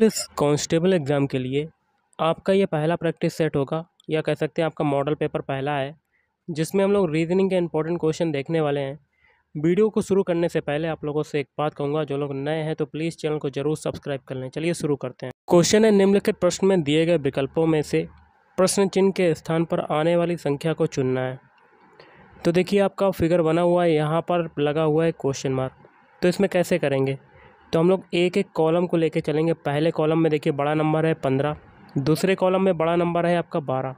police constable exam के लिए आपका ये पहला प्रैक्टिस सेट होगा या कह सकते हैं आपका मॉडल पेपर पहला है जिसमें हम लोग रीजनिंग के इंपॉर्टेंट क्वेश्चन देखने वाले हैं वीडियो को शुरू करने से पहले आप लोगों से एक बात कहूँगा जो लोग नए हैं तो प्लीज़ चैनल को जरूर सब्सक्राइब कर लें चलिए शुरू करते हैं क्वेश्चन है निम्नलिखित प्रश्न में दिए गए विकल्पों में से प्रश्न चिन्ह के स्थान पर आने वाली संख्या को चुनना है तो देखिए आपका फिगर बना हुआ है यहाँ पर लगा हुआ है क्वेश्चन मार्क तो इसमें कैसे करेंगे तो हम लोग एक एक कॉलम को लेके चलेंगे पहले कॉलम में देखिए बड़ा नंबर है पंद्रह दूसरे कॉलम में बड़ा नंबर है आपका बारह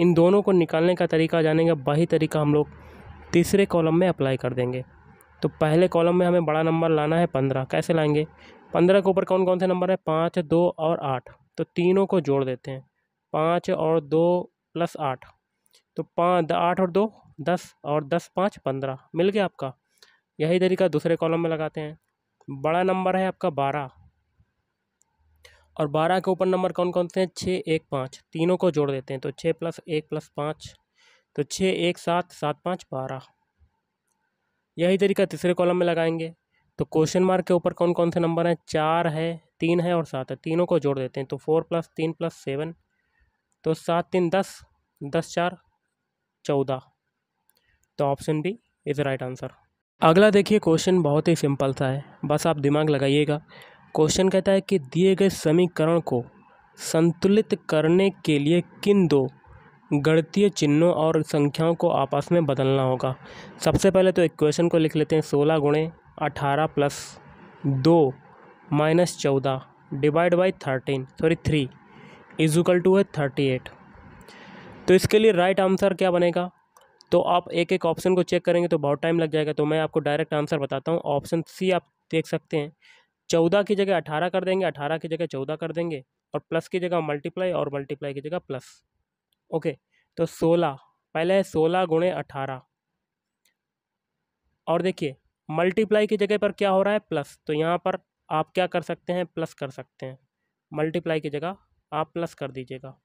इन दोनों को निकालने का तरीका जानेंगे वही तरीका हम लोग तीसरे कॉलम में अप्लाई कर देंगे तो पहले कॉलम में हमें बड़ा नंबर लाना है पंद्रह कैसे लाएंगे पंद्रह के ऊपर कौन कौन से नंबर है पाँच दो और आठ तो तीनों को जोड़ देते हैं पाँच और दो प्लस आठ तो पाँच आठ और दो दस और दस पाँच पंद्रह मिल गया आपका यही तरीका दूसरे कॉलम में लगाते हैं बड़ा नंबर है आपका बारह और बारह के ऊपर नंबर कौन कौन से हैं छः एक पाँच तीनों को जोड़ देते हैं तो छः प्लस एक प्लस पाँच तो छः एक सात सात पाँच बारह यही तरीका तीसरे कॉलम में लगाएंगे तो क्वेश्चन मार्क के ऊपर कौन कौन से नंबर हैं चार है तीन है और सात है तीनों को जोड़ देते हैं तो फोर प्लस तीन प्लस सेवन तो सात तीन दस दस चार चौदह तो option B is right answer अगला देखिए क्वेश्चन बहुत ही सिंपल सा है बस आप दिमाग लगाइएगा क्वेश्चन कहता है कि दिए गए समीकरण को संतुलित करने के लिए किन दो गणतीय चिन्हों और संख्याओं को आपस में बदलना होगा सबसे पहले तो इक्वेशन को लिख लेते हैं सोलह गुणे अठारह प्लस दो माइनस चौदह divide by thirteen sorry three is equal two है थर्टी एट तो इसके लिए राइट आंसर क्या बनेगा तो आप एक एक ऑप्शन को चेक करेंगे तो बहुत टाइम लग जाएगा तो मैं आपको डायरेक्ट आंसर बताता हूँ ऑप्शन सी आप देख सकते हैं चौदह की जगह अठारह कर देंगे अठारह की जगह चौदह कर देंगे और प्लस की जगह मल्टीप्लाई और मल्टीप्लाई की जगह प्लस ओके तो सोलह पहले है सोलह गुणे अठारह और देखिए मल्टीप्लाई की जगह पर क्या हो रहा है प्लस तो यहाँ पर आप क्या कर सकते हैं प्लस कर सकते हैं मल्टीप्लाई की जगह आप प्लस कर दीजिएगा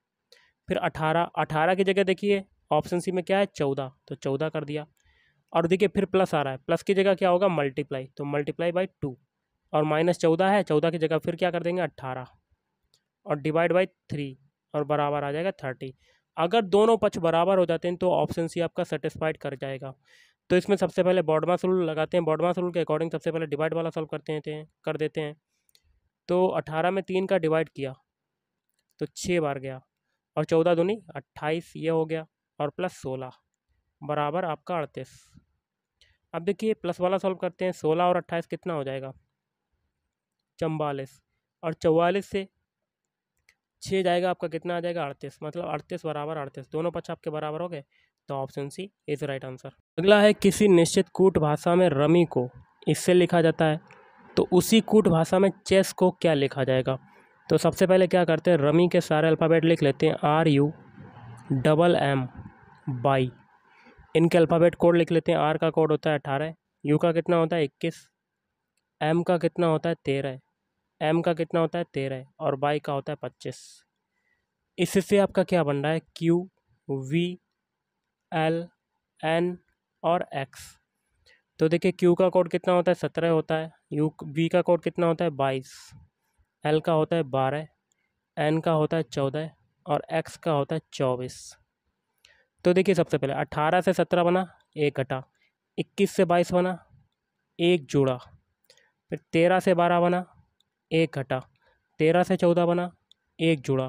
फिर अठारह अठारह की जगह देखिए ऑप्शन सी में क्या है चौदह तो चौदह कर दिया और देखिए फिर प्लस आ रहा है प्लस की जगह क्या होगा मल्टीप्लाई तो मल्टीप्लाई बाई टू और माइनस चौदह है चौदह की जगह फिर क्या कर देंगे अट्ठारह और डिवाइड बाई थ्री और बराबर आ जाएगा थर्टी अगर दोनों पक्ष बराबर हो जाते हैं तो ऑप्शन सी आपका सेटिस्फाइड कर जाएगा तो इसमें सबसे पहले बॉडमास रूल लगाते हैं बॉडमास रूल के अकॉर्डिंग सबसे पहले डिवाइड वाला सॉल्व करते हैं कर देते हैं तो अट्ठारह में तीन का डिवाइड किया तो छः बार गया और चौदह दूनी अट्ठाईस ये हो गया और प्लस सोलह बराबर आपका अड़तीस अब देखिए प्लस वाला सॉल्व करते हैं सोलह और अट्ठाईस कितना हो जाएगा चम्बालीस और चौवालीस से छः जाएगा आपका कितना आ जाएगा अड़तीस मतलब अड़तीस बराबर अड़तीस दोनों पक्ष आपके बराबर हो गए तो option C is right answer अगला है किसी निश्चित कूट भाषा में रमी को इससे लिखा जाता है तो उसी कूट भाषा में चेस को क्या लिखा जाएगा तो सबसे पहले क्या करते हैं रमी के सारे अल्फ़ाबेट लिख लेते हैं R U double M by इनके अल्फ़ाबेट कोड लिख लेते हैं आर का कोड होता है अठारह यू का कितना होता है इक्कीस एम का कितना होता है तेरह एम का कितना होता है तेरह और बाई का होता है पच्चीस इससे आपका क्या बन रहा है क्यू वी एल एन और एक्स तो देखिए क्यू का कोड कितना होता है सत्रह होता है यू वी का कोड कितना होता है बाईस एल का होता है बारह एन का होता है चौदह और एक्स का होता है चौबीस तो देखिए सबसे पहले अट्ठारह से सत्रह बना एक घटा इक्कीस से बाईस बना एक जोड़ा फिर तेरह से बारह बना एक घटा तेरह से चौदह बना एक जोड़ा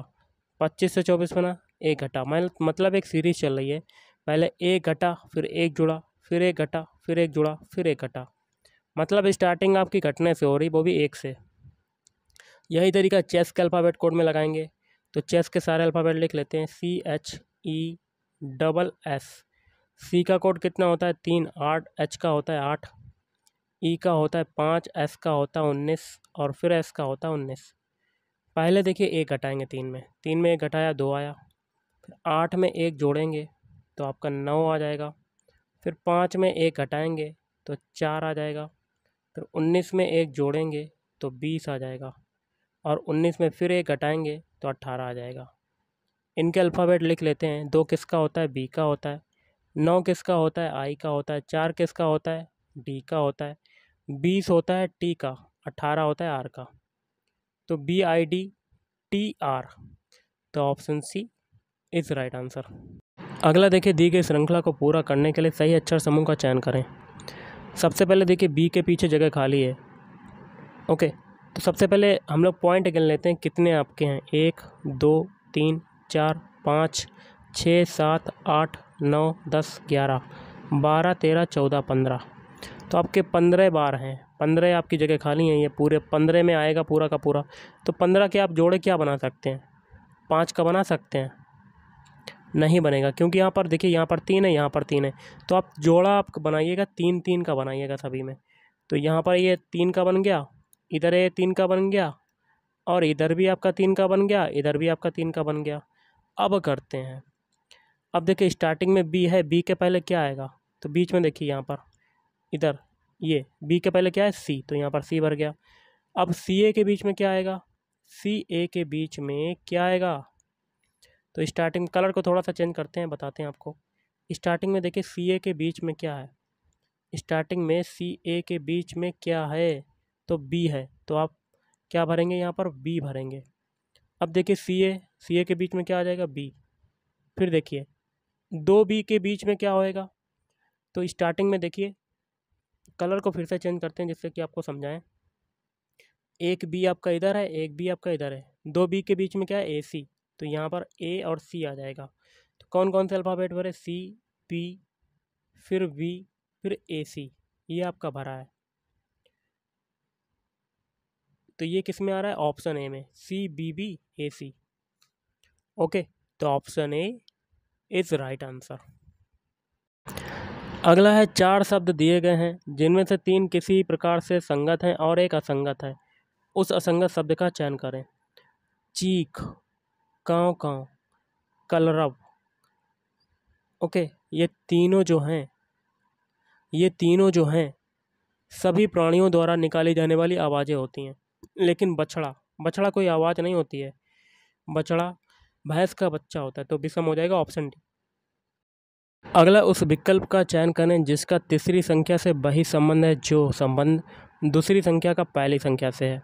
पच्चीस से चौबीस बना एक घटा मतलब एक सीरीज चल रही है पहले एक घटा फिर एक जोड़ा फिर एक घटा फिर एक जोड़ा फिर एक घटा मतलब स्टार्टिंग आपकी घटने से हो रही वो भी एक से यही तरीका चेस के अल्फ़ाबेट कोड में लगाएंगे तो चेस के सारे अल्फ़ाबेट लिख लेते हैं C H E double S C का कोड कितना होता है तीन आठ एच का होता है आठ ई e का होता है पाँच एस का होता है उन्नीस और फिर एस का होता है उन्नीस पहले देखिए एक घटाएंगे तीन में तीन में एक घटाया दो आया फिर आठ में एक जोड़ेंगे तो आपका नौ आ जाएगा फिर पाँच में एक घटाएंगे तो चार आ जाएगा फिर उन्नीस में एक जोड़ेंगे तो बीस आ जाएगा और उन्नीस में फिर एक घटाएंगे तो अट्ठारह आ जाएगा इनके अल्फ़ाबेट लिख लेते हैं दो किसका होता है बी का होता है नौ किसका होता है आई का होता है चार किसका होता है डी का होता है बीस होता है टी का अट्ठारह होता है आर का तो B I D T R तो option C is right answer अगला देखिए दी गई श्रृंखला को पूरा करने के लिए सही अक्षर समूह का चयन करें सबसे पहले देखिए बी के पीछे जगह खाली है ओके तो सबसे पहले हम लोग पॉइंट गिन लेते हैं कितने आपके हैं एक दो तीन चार पाँच छः सात आठ नौ दस ग्यारह बारह तेरह चौदह पंद्रह तो आपके पंद्रह बार हैं पंद्रह आपकी जगह खाली हैं ये पूरे पंद्रह में आएगा पूरा का पूरा तो पंद्रह के आप जोड़े क्या बना सकते हैं पाँच का बना सकते हैं नहीं बनेगा क्योंकि यहाँ पर देखिए यहाँ पर तीन है यहाँ पर तीन है तो आप जोड़ा आप बनाइएगा तीन तीन का बनाइएगा सभी में तो यहाँ पर ये तीन का बन गया इधर ये तीन का बन गया और इधर भी आपका तीन का बन गया इधर भी आपका तीन का बन गया अब करते हैं अब देखिए स्टार्टिंग में बी है बी के पहले क्या आएगा तो बीच में देखिए यहाँ पर इधर ये बी के पहले क्या है सी तो यहाँ पर सी भर गया अब सी ए के बीच में क्या आएगा सी ए के बीच में क्या आएगा तो स्टार्टिंग कलर को थोड़ा सा चेंज करते हैं बताते हैं आपको स्टार्टिंग में देखिए सी ए के बीच में क्या है स्टार्टिंग में सी ए के बीच में क्या है तो बी है तो आप क्या भरेंगे यहाँ पर बी भरेंगे अब देखिए सी ए सी ए के बीच में क्या आ जाएगा बी फिर देखिए दो बी के बीच में क्या होएगा तो स्टार्टिंग में देखिए कलर को फिर से चेंज करते हैं जिससे कि आपको समझाएं एक बी आपका इधर है एक बी आपका इधर है दो बी के बीच में क्या है ए सी तो यहाँ पर ए और सी आ जाएगा तो कौन कौन से अल्फ़ाबेट भरे सी पी फिर वी फिर ए सी ये आपका भरा है तो ये किस में आ रहा है ऑप्शन ए में C B B A C okay तो option A is right answer अगला है चार शब्द दिए गए हैं जिनमें से तीन किसी प्रकार से संगत हैं और एक असंगत है उस असंगत शब्द का चयन करें चीख काँव काँव कलरव ओके ये तीनों जो हैं ये तीनों जो हैं सभी प्राणियों द्वारा निकाली जाने वाली आवाज़ें होती हैं लेकिन बछड़ा बछड़ा कोई आवाज़ नहीं होती है बछड़ा भैंस का बच्चा होता है तो विषम हो जाएगा ऑप्शन डी अगला उस विकल्प का चयन करें जिसका तीसरी संख्या से वही संबंध है जो संबंध दूसरी संख्या का पहली संख्या से है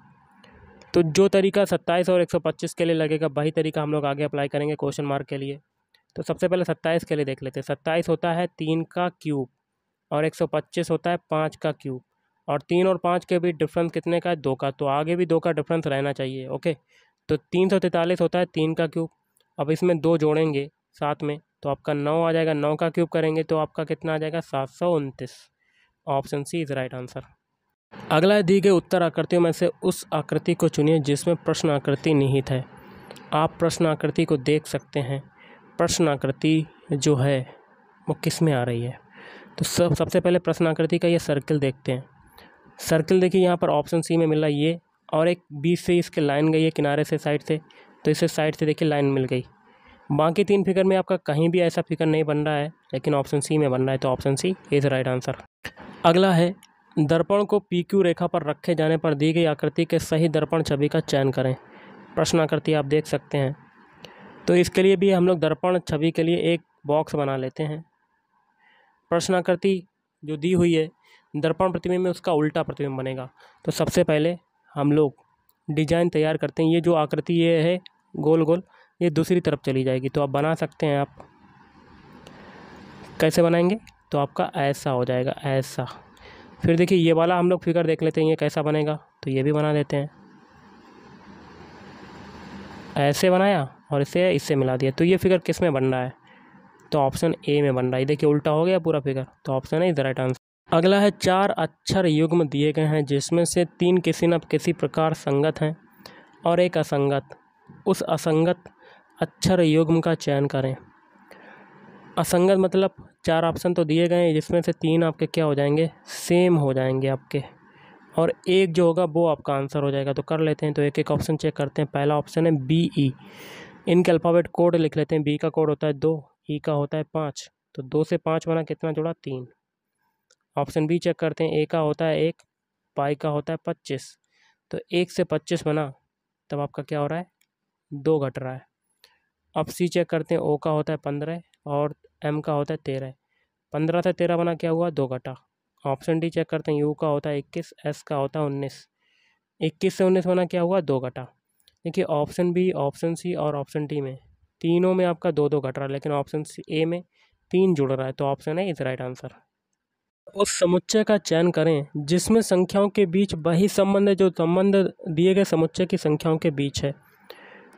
तो जो तरीका सत्ताईस और एक सौ पच्चीस के लिए लगेगा वही तरीका हम लोग आगे अप्लाई करेंगे क्वेश्चन मार्क के लिए तो सबसे पहले सत्ताईस के लिए देख लेते हैं सत्ताईस होता है तीन का क्यूब और एक सौ पच्चीस होता है पाँच का क्यूब और तीन और पाँच के बीच डिफरेंस कितने का है दो का तो आगे भी दो का डिफरेंस रहना चाहिए ओके तो तीन सौ तैंतालीस होता है तीन का क्यूब अब इसमें दो जोड़ेंगे साथ में तो आपका नौ आ जाएगा नौ का क्यूब करेंगे तो आपका कितना आ जाएगा सात सौ उनतीस option C is right answer अगला है दी गई उत्तर आकृतियों में से उस आकृति को चुनिए जिसमें प्रश्न आकृति निहित है आप प्रश्न आकृति को देख सकते हैं प्रश्न आकृति जो है वो किस में आ रही है तो सब सबसे पहले प्रश्न आकृति का ये सर्किल देखते हैं सर्किल देखिए यहाँ पर ऑप्शन सी में मिला ये और एक बीच से इसके लाइन गई है किनारे से साइड से तो इसे साइड से देखिए लाइन मिल गई बाकी तीन फिगर में आपका कहीं भी ऐसा फिगर नहीं बन रहा है लेकिन ऑप्शन सी में बन रहा है तो option C is right answer अगला है दर्पण को पी क्यू रेखा पर रखे जाने पर दी गई आकृति के सही दर्पण छवि का चयन करें प्रश्नाकृति आप देख सकते हैं तो इसके लिए भी हम लोग दर्पण छवि के लिए एक बॉक्स बना लेते हैं प्रश्नाकृति जो दी हुई है दर्पण प्रतिबिंब में उसका उल्टा प्रतिबिंब बनेगा तो सबसे पहले हम लोग डिजाइन तैयार करते हैं ये जो आकृति ये है गोल गोल ये दूसरी तरफ चली जाएगी तो आप बना सकते हैं आप कैसे बनाएंगे तो आपका ऐसा हो जाएगा ऐसा फिर देखिए ये वाला हम लोग फिगर देख लेते हैं ये कैसा बनेगा तो ये भी बना देते हैं ऐसे बनाया और इसे इससे मिला दिया तो ये फिगर किस में बन रहा है तो ऑप्शन ए में बन रहा है देखिए उल्टा हो गया पूरा फिगर तो ऑप्शन है इधर राइट आंसर अगला है चार अक्षर युग्म दिए गए हैं जिसमें से तीन किसी न किसी प्रकार संगत हैं और एक असंगत उस असंगत अक्षर युग्म का चयन करें असंगत मतलब चार ऑप्शन तो दिए गए हैं जिसमें से तीन आपके क्या हो जाएंगे सेम हो जाएंगे आपके और एक जो होगा वो आपका आंसर हो जाएगा तो कर लेते हैं तो एक एक ऑप्शन चेक करते हैं पहला ऑप्शन है बी ई इनके अल्फ़ाबेट कोड लिख लेते हैं बी का कोड होता है दो ई का होता है पाँच तो दो से पाँच बना कितना जुड़ा तीन ऑप्शन बी चेक करते हैं ए का होता है एक पाई का होता है पच्चीस तो एक से पच्चीस बना तब आपका क्या हो रहा है दो घट रहा है अब सी चेक करते हैं ओ का होता है पंद्रह और एम का होता है तेरह पंद्रह से तेरह बना क्या हुआ दो घटा ऑप्शन डी चेक करते हैं यू का होता है इक्कीस एस का होता है उन्नीस इक्कीस से उन्नीस बना क्या हुआ दो घटा देखिए ऑप्शन बी ऑप्शन सी और ऑप्शन डी में तीनों में आपका दो दो घट रहा है लेकिन ऑप्शन ए में तीन जुड़ रहा है तो ऑप्शन है इज राइट आंसर उस समुच्चय का चयन करें जिसमें संख्याओं के बीच वही संबंध है जो संबंध दिए गए समुच्चय की संख्याओं के बीच है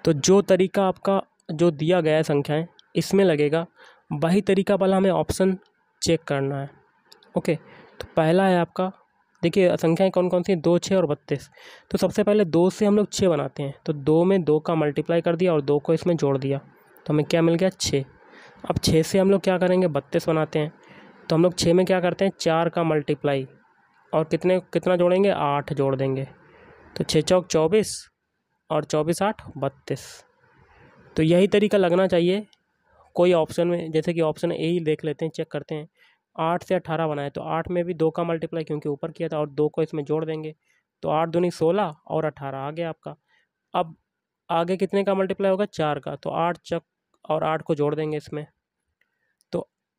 तो जो तरीका आपका जो दिया गया है संख्याएँ इसमें लगेगा वही तरीका वाला हमें ऑप्शन चेक करना है ओके तो पहला है आपका देखिए संख्याएं कौन कौन सी दो छः और बत्तीस तो सबसे पहले दो से हम लोग छः बनाते हैं तो दो में दो का मल्टीप्लाई कर दिया और दो को इसमें जोड़ दिया तो हमें क्या मिल गया छः अब छः से हम लोग क्या करेंगे बत्तीस बनाते हैं तो हम लोग छः में क्या करते हैं चार का मल्टीप्लाई और कितने कितना जोड़ेंगे आठ जोड़ देंगे तो छः चौक चौबीस और चौबीस आठ बत्तीस तो यही तरीका लगना चाहिए कोई ऑप्शन में जैसे कि ऑप्शन ए ही देख लेते हैं चेक करते हैं आठ से अट्ठारह बनाए तो आठ में भी दो का मल्टीप्लाई क्योंकि ऊपर किया था और दो को इसमें जोड़ देंगे तो आठ दूनी सोलह और अट्ठारह आ गया आपका अब आगे कितने का मल्टीप्लाई होगा चार का तो आठ चक और आठ को जोड़ देंगे इसमें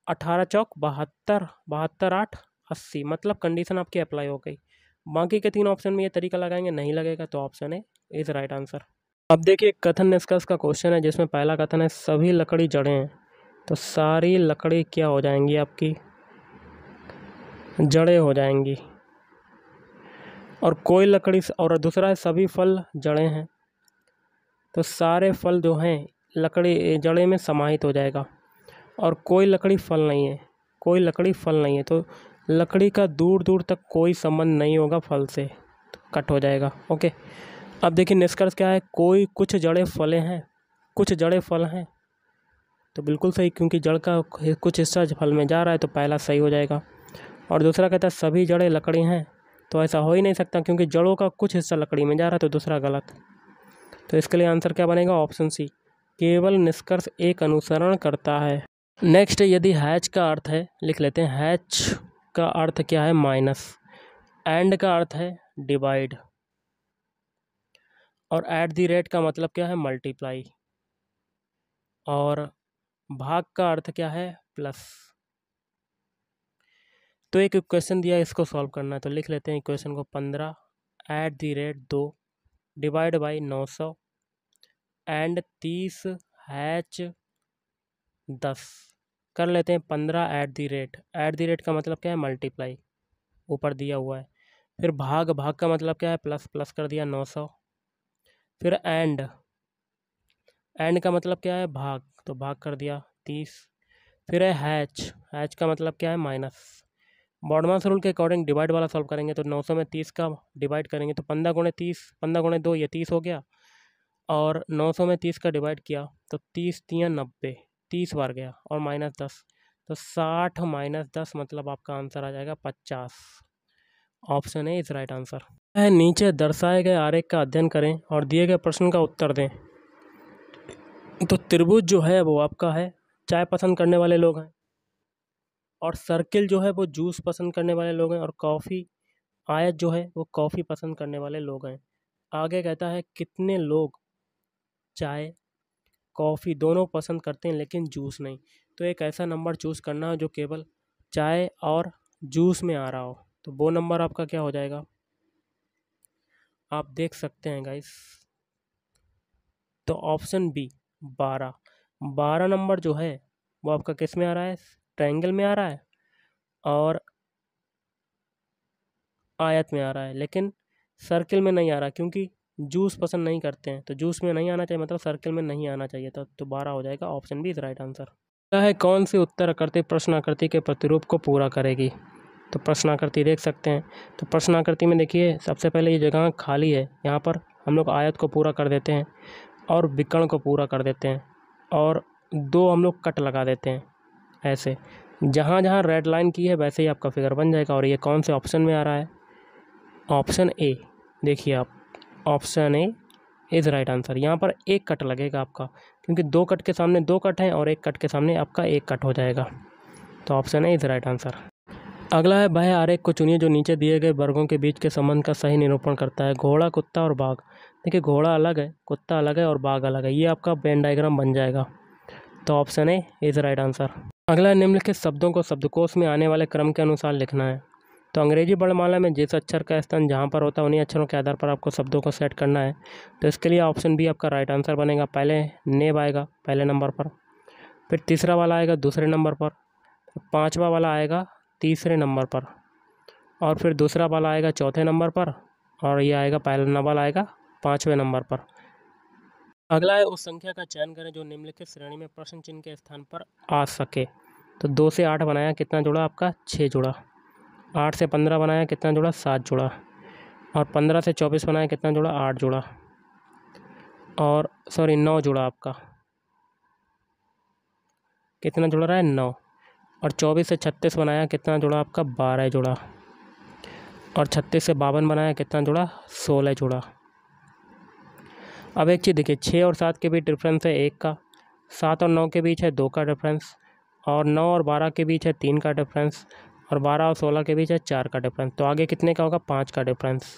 अठारह चौक बहत्तर बहत्तर आठ अस्सी मतलब कंडीशन आपकी अप्लाई हो गई बाकी के तीन ऑप्शन में ये तरीका लगाएंगे नहीं लगेगा तो option A is right answer अब देखिए कथन निष्कर्ष का क्वेश्चन है जिसमें पहला कथन है सभी लकड़ी जड़ें हैं तो सारी लकड़ी क्या हो जाएंगी आपकी जड़ें हो जाएंगी और कोई लकड़ी और दूसरा है सभी फल जड़ें हैं तो सारे फल जो हैं लकड़ी जड़े में समाहित हो जाएगा और कोई लकड़ी फल नहीं है कोई लकड़ी फल नहीं है तो लकड़ी का दूर दूर तक कोई संबंध नहीं होगा फल से तो कट हो जाएगा ओके अब देखिए निष्कर्ष क्या है कोई कुछ जड़े फले हैं कुछ जड़े फल हैं तो बिल्कुल सही क्योंकि जड़ का कुछ हिस्सा फल में जा रहा है तो पहला सही हो जाएगा और दूसरा कहता है सभी जड़ें लकड़ी हैं तो ऐसा हो ही नहीं सकता क्योंकि जड़ों का कुछ हिस्सा लकड़ी में जा रहा है तो दूसरा गलत तो इसके लिए आंसर क्या बनेगा ऑप्शन सी केवल निष्कर्ष एक अनुसरण करता है नेक्स्ट यदि हैच का अर्थ है लिख लेते हैं हैच का अर्थ क्या है माइनस एंड का अर्थ है डिवाइड और एट दी रेट का मतलब क्या है मल्टीप्लाई और भाग का अर्थ क्या है प्लस तो एक इक्वेशन दिया इसको सॉल्व करना है तो लिख लेते हैं इक्वेशन को पंद्रह एट दी रेट दो डिवाइड बाई नौ सौ एंड तीस हैच दस कर लेते हैं पंद्रह at the rate at the rate का मतलब क्या है मल्टीप्लाई ऊपर दिया हुआ है फिर भाग भाग का मतलब क्या है प्लस प्लस कर दिया नौ सौ फिर एंड एंड का मतलब क्या है भाग तो भाग कर दिया तीस फिर है हैच हैच का मतलब क्या है माइनस बॉडमास रूल के अकॉर्डिंग डिवाइड वाला सॉल्व करेंगे तो नौ सौ में तीस का डिवाइड करेंगे तो पंद्रह गुणे तीस पंद्रह गुणे दो ये तीस हो गया और नौ सौ में तीस का डिवाइड किया तो तीस तीन नब्बे तीस बार गया और माइनस दस तो साठ माइनस दस मतलब आपका आंसर आ जाएगा पचास ऑप्शन है इज राइट आंसर नीचे दर्शाए गए आरेख का अध्ययन करें और दिए गए प्रश्न का उत्तर दें तो त्रिभुज जो है वो आपका है चाय पसंद करने वाले लोग हैं और सर्किल जो है वो जूस पसंद करने वाले लोग हैं और कॉफ़ी आयत जो है वो कॉफ़ी पसंद करने वाले लोग हैं आगे कहता है कितने लोग चाय कॉफ़ी दोनों पसंद करते हैं लेकिन जूस नहीं तो एक ऐसा नंबर चूज़ करना हो जो केवल चाय और जूस में आ रहा हो तो वो नंबर आपका क्या हो जाएगा आप देख सकते हैं गाइस तो ऑप्शन बी बारह बारह नंबर जो है वो आपका किस में आ रहा है ट्रायंगल में आ रहा है और आयत में आ रहा है लेकिन सर्किल में नहीं आ रहा क्योंकि जूस पसंद नहीं करते हैं तो जूस में नहीं आना चाहिए मतलब सर्किल में नहीं आना चाहिए तो दोबारा हो जाएगा option B is right answer क्या है कौन सी उत्तर आकृति प्रश्नाकृति के प्रतिरूप को पूरा करेगी तो प्रश्नाकृति देख सकते हैं तो प्रश्नाकृति में देखिए सबसे पहले ये जगह खाली है यहाँ पर हम लोग आयत को पूरा कर देते हैं और विकर्ण को पूरा कर देते हैं और दो हम लोग कट लगा देते हैं ऐसे जहाँ जहाँ रेड लाइन की है वैसे ही आपका फिगर बन जाएगा और ये कौन से ऑप्शन में आ रहा है ऑप्शन ए देखिए आप option A is right answer यहाँ पर एक कट लगेगा आपका क्योंकि दो कट के सामने दो कट हैं और एक कट के सामने आपका एक कट हो जाएगा तो option A is right answer अगला है भय आरेख को चुनिए जो नीचे दिए गए वर्गों के बीच के संबंध का सही निरूपण करता है घोड़ा कुत्ता और बाघ देखिए घोड़ा अलग है कुत्ता अलग है और बाघ अलग है ये आपका बेन डायग्राम बन जाएगा तो option A is right answer अगला निम्नलिखित शब्दों को शब्दकोश में आने वाले क्रम के अनुसार लिखना है तो अंग्रेजी वर्णमाला में जिस अक्षर का स्थान जहाँ पर होता है उन्हीं अक्षरों के आधार पर आपको शब्दों को सेट करना है तो इसके लिए ऑप्शन बी आपका राइट आंसर बनेगा पहले नेब आएगा पहले नंबर पर फिर तीसरा वाला आएगा दूसरे नंबर पर पाँचवा वाला आएगा तीसरे नंबर पर और फिर दूसरा वाला आएगा चौथे नंबर पर और ये आएगा पहला वाला आएगा पाँचवें नंबर पर अगला है उस संख्या का चयन करें जो निम्नलिखित श्रेणी में प्रश्न चिन्ह के स्थान पर आ सके तो दो से आठ बनाया कितना जुड़ा आपका छः जुड़ा आठ से पंद्रह बनाया कितना जोड़ा सात जोड़ा और पंद्रह से चौबीस बनाया कितना जोड़ा आठ जोड़ा और सॉरी नौ जोड़ा आपका कितना जुड़ा रहा है नौ और चौबीस से छत्तीस बनाया कितना जुड़ा आपका बारह जोड़ा और छत्तीस से बावन बनाया कितना जुड़ा सोलह जोड़ा अब एक चीज़ देखिए छः और सात के बीच डिफरेंस है एक का सात और नौ के बीच है दो का डिफरेंस और नौ और बारह के बीच है तीन का डिफरेंस और बारह और सोलह के बीच है चार का डिफरेंस तो आगे कितने का होगा पाँच का डिफरेंस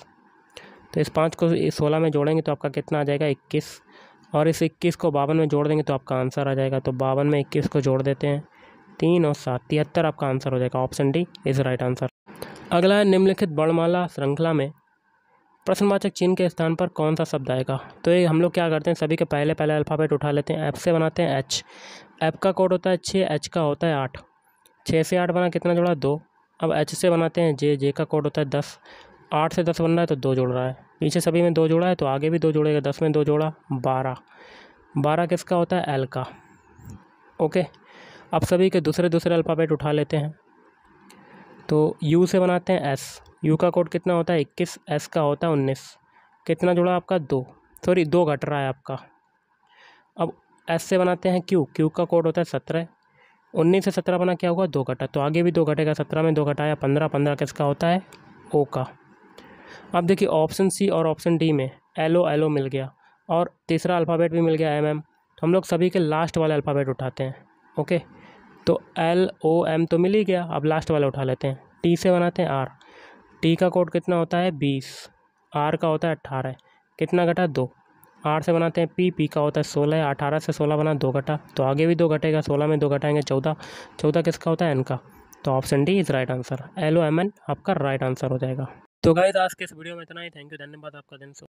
तो इस पाँच को इस सोलह में जोड़ेंगे तो आपका कितना आ जाएगा इक्कीस और इस इक्कीस को बावन में जोड़ देंगे तो आपका आंसर आ जाएगा तो बावन में इक्कीस को जोड़ देते हैं तीन और सात तिहत्तर आपका आंसर हो जाएगा option D is right answer अगला है निम्नलिखित बड़माला श्रृंखला में प्रश्नवाचक चिन्ह के स्थान पर कौन सा शब्द आएगा तो ये हम लोग क्या करते हैं सभी के पहले पहले अल्फ़ाबेट उठा लेते हैं ऐप से बनाते हैं एच एप का कोड होता है छः एच का होता है आठ छः से आठ बना कितना जोड़ा दो अब एच से बनाते हैं जे जे का कोड होता है दस आठ से दस बन रहा है तो दो जोड़ रहा है पीछे सभी में दो जोड़ा है तो आगे भी दो जोड़ेगा दस में दो जोड़ा बारह बारह किसका होता है एल का ओके अब सभी के दूसरे दूसरे अल्फ़ाबेट उठा लेते हैं तो यू से बनाते हैं एस यू का कोड कितना होता है इक्कीस एस का होता है उन्नीस कितना जुड़ा आपका दो सॉरी दो घट रहा है आपका अब एस से बनाते हैं क्यू क्यू का कोड होता है सत्रह उन्नीस से सत्रह बना क्या हुआ दो घटा तो आगे भी दो घटेगा सत्रह में दो घटाया पंद्रह पंद्रह किसका होता है ओ का अब देखिए ऑप्शन सी और ऑप्शन डी में एल ओ एल ओ मिल गया और तीसरा अल्फ़ाबेट भी मिल गया एम एम तो हम लोग सभी के लास्ट वाले अल्फ़ाबेट उठाते हैं ओके तो एल ओ एम तो मिल ही गया अब लास्ट वाला उठा लेते हैं टी से बनाते हैं आर टी का कोड कितना होता है बीस आर का होता है अट्ठारह कितना घटा दो आठ से बनाते हैं पी पी का होता है सोलह अठारह से सोलह बना दो घटा तो आगे भी दो घटेगा सोलह में दो घटाएंगे चौदह चौदह किसका होता है एन का तो option D is right answer L O M N आपका राइट आंसर हो जाएगा तो गाइज आज के इस वीडियो में इतना ही थैंक यू धन्यवाद आपका दिन